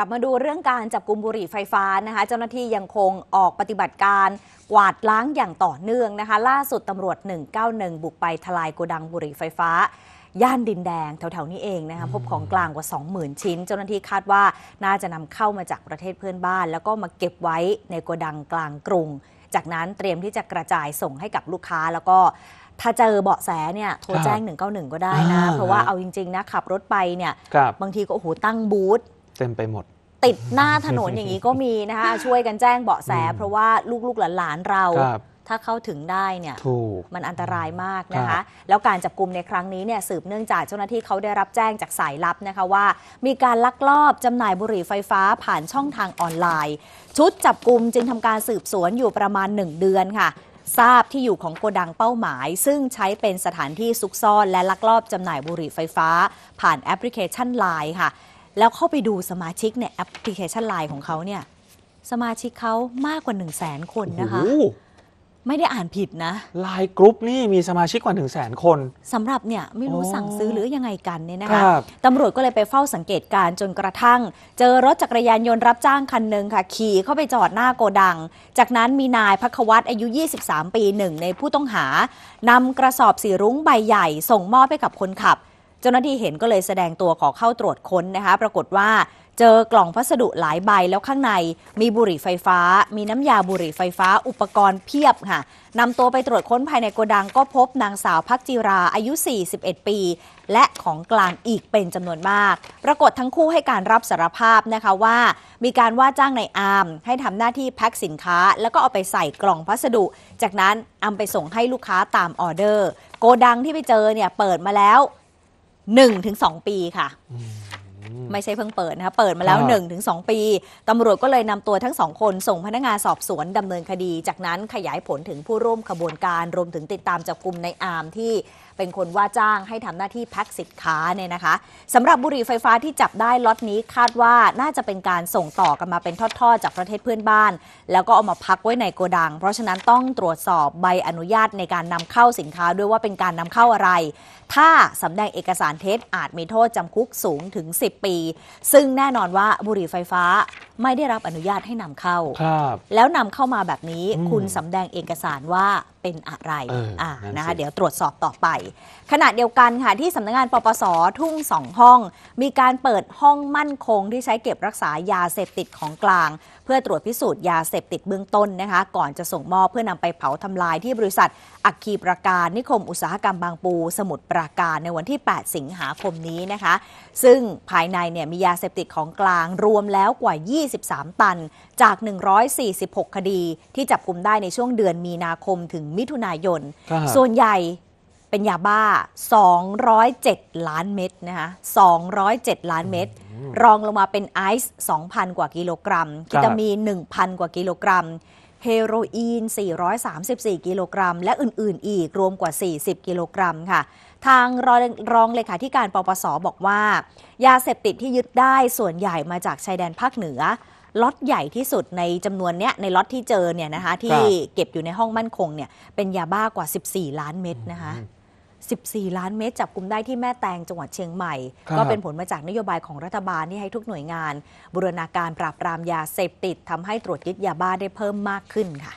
ลับมาดูเรื่องการจับกลุ่มบุหรี่ไฟฟ้านะคะเจ้าหน้าที่ยังคงออกปฏิบัติการกวาดล้างอย่างต่อเนื่องนะคะล่าสุดตำรวจ 191 บุกไปทลายโกดังบุหรี่ไฟฟ้า ย่านดินแดงแถวๆนี้เองนะคะพบของกลางกว่า 20,000 ชิ้น เจ้าหน้าที่คาดว่าน่าจะนำเข้ามาจากประเทศเพื่อนบ้าน แล้วก็มาเก็บไว้ในโกดังกลางกรุงจากนั้นเตรียมที่จะกระจายส่งให้กับลูกค้า แล้วก็ถ้าเจอเบาะแสเนี่ยโทรแจ้ง 191 ก็ได้นะเพราะว่าเอาจริงๆนะขับรถไปเนี่ยบางทีก็โอ้โหตั้งบูธเต็มไปหมด ติดหน้าถนนอย่างนี้ก็มีนะคะ ช่วยกันแจ้งเบาะแส เพราะว่าลูกๆหลานๆเรา ถ้าเข้าถึงได้เนี่ยมันอันตรายมากนะคะแล้วการจับกลุ่มในครั้งนี้เนี่ยสืบเนื่องจากเจ้าหน้าที่เขาได้รับแจ้งจากสายลับนะคะว่า มีการลักลอบจำหน่ายบุหรี่ไฟฟ้าผ่านช่องทางออนไลน์ ชุดจับกลุ่มจึงทำการสืบสวนอยู่ประมาณ 1 เดือนค่ะ ทราบที่อยู่ของโกดังเป้าหมาย ซึ่งใช้เป็นสถานที่ซุกซ่อนและลักลอบจำหน่ายบุหรี่ไฟฟ้า ผ่านแอปพลิเคชันไลน์ค่ะแล้วเข้าไปดูสมาชิกในแอปพลิเคชันไลน์ของเขาเนี่ยสมาชิกเขามากกว่า 1 0 0 0 0แสนคนนะคะไม่ได้อ่านผิดนะไลน์กรุ๊ปนี่มีสมาชิกกว่า1 0 0 0 0แสนคนสำหรับเนี่ยไม่รู้สั่งซื้อหรือยังไงกันเนี่ยนะคะตำรวจก็เลยไปเฝ้าสังเกตการจนกระทั่ง เจอรถจักรยานยนต์รับจ้างคันหนึ่งค่ะ ขี่เข้าไปจอดหน้าโกดัง จากนั้นมีนายพักวัตอายุ 23 ปีหนึ่งในผู้ต้องหานำกระสอบสีรุ้งใบใหญ่ส่งมอบให้กับคนขับเจ้าหน้าที่เห็นก็เลยแสดงตัวขอเข้าตรวจค้นนะคะ ปรากฏว่าเจอกล่องพัสดุหลายใบ แล้วข้างในมีบุหรี่ไฟฟ้า มีน้ำยาบุหรี่ไฟฟ้า อุปกรณ์เพียบค่ะนำตัวไปตรวจค้นภายในโกดังก็พบนางสาวพักจิราอายุ 41 ปี และของกลางอีกเป็นจำนวนมาก ปรากฏทั้งคู่ให้การรับสารภาพนะคะว่า มีการว่าจ้างในอามให้ทำหน้าที่แพ็คสินค้า แล้วก็เอาไปใส่กล่องพัสดุ จากนั้นอาไปส่งให้ลูกค้าตามออเดอร์ โกดังที่ไปเจอเนี่ยเปิดมาแล้วหนึึ่งงถสองปีค่ะ ไม่ใช่เพิ่งเปิดนะคะเปิดมาแล้ว 1-2 ปีตำรวจก็เลยนำตัวทั้งสองคนส่งพนักงานสอบสวนดำเนินคดีจากนั้นขยายผลถึงผู้ร่วมขบวนการ รวมถึงติดตามจับกลุ่มในอาร์มที่เป็นคนว่าจ้างให้ทำหน้าที่แพ็คสินค้าเนี่ยนะคะสำหรับบุหรี่ไฟฟ้าที่จับได้ล็อตนี้ คาดว่าน่าจะเป็นการส่งต่อกันมาเป็นทอดๆ จากประเทศเพื่อนบ้าน แล้วก็เอามาพักไว้ในโกดัง เพราะฉะนั้นต้องตรวจสอบใบอนุญาตในการนำเข้าสินค้าด้วยว่าเป็นการนำเข้าอะไร ถ้าสำแดงเอกสารเท็จอาจมีโทษจำคุกสูงถึง 10 ปี ซึ่งแน่นอนว่าบุหรี่ไฟฟ้าไม่ได้รับอนุญาตให้นำเข้าแล้วนำเข้ามาแบบนี้คุณสำแดงเอกสารว่าเป็นอะไรอ่านะคะเดี๋ยวตรวจสอบต่อไปขณะเดียวกันค่ะ ที่สำนักงงานปปส ทุ่งสองห้อง มีการเปิดห้องมั่นคงที่ใช้เก็บรักษายาเสพติดของกลาง เพื่อตรวจพิสูจน์ยาเสพติดเบื้องต้นนะคะ ก่อนจะส่งมอบเพื่อนำไปเผาทำลายที่บริษัทอักคีประการ นิคมอุตสาหกรรมบางปูสมุทรปราการในวันที่ 8 สิงหาคมนี้นะคะ ซึ่งภายในเนี่ยมียาเสพติดของกลางรวมแล้วกว่า 23 ตัน จาก 146 คดีที่จับกลุ่มได้ในช่วงเดือนมีนาคมถึงมิถุนายนส่วนใหญ่เป็นยาบ้า 207 ล้านเม็ดนะคะ207 ล้านเม็ด รองลงมาเป็นไอซ์2,000 กว่ากิโลกรัมคิตามีน 1,000 กว่ากิโลกรัม เฮโรอีน 434 กิโลกรัม และอื่นๆ อีกรวมกว่า 40 กิโลกรัมค่ะ ทางรองรองเลขาธิการปปสบอกว่า ยาเสพติดที่ยึดได้ส่วนใหญ่มาจากชายแดนภาคเหนือ ล็อตใหญ่ที่สุดในจำนวนเนี้ยในล็อตที่เจอเนี่ยนะคะที่เก็บอยู่ในห้องมั่นคงเนี่ยเป็นยาบ้ากว่า 14 ล้านเม็ดนะคะ14 ล้านเมตรจับกลุ่มได้ที่แม่แตงจังหวัดเชียงใหม่ ก็เป็นผลมาจากนโยบายของรัฐบาลที่ให้ทุกหน่วยงานบูรณาการปราบปรามยาเสพติดทำให้ตรวจยึดยาบ้าได้เพิ่มมากขึ้นค่ะ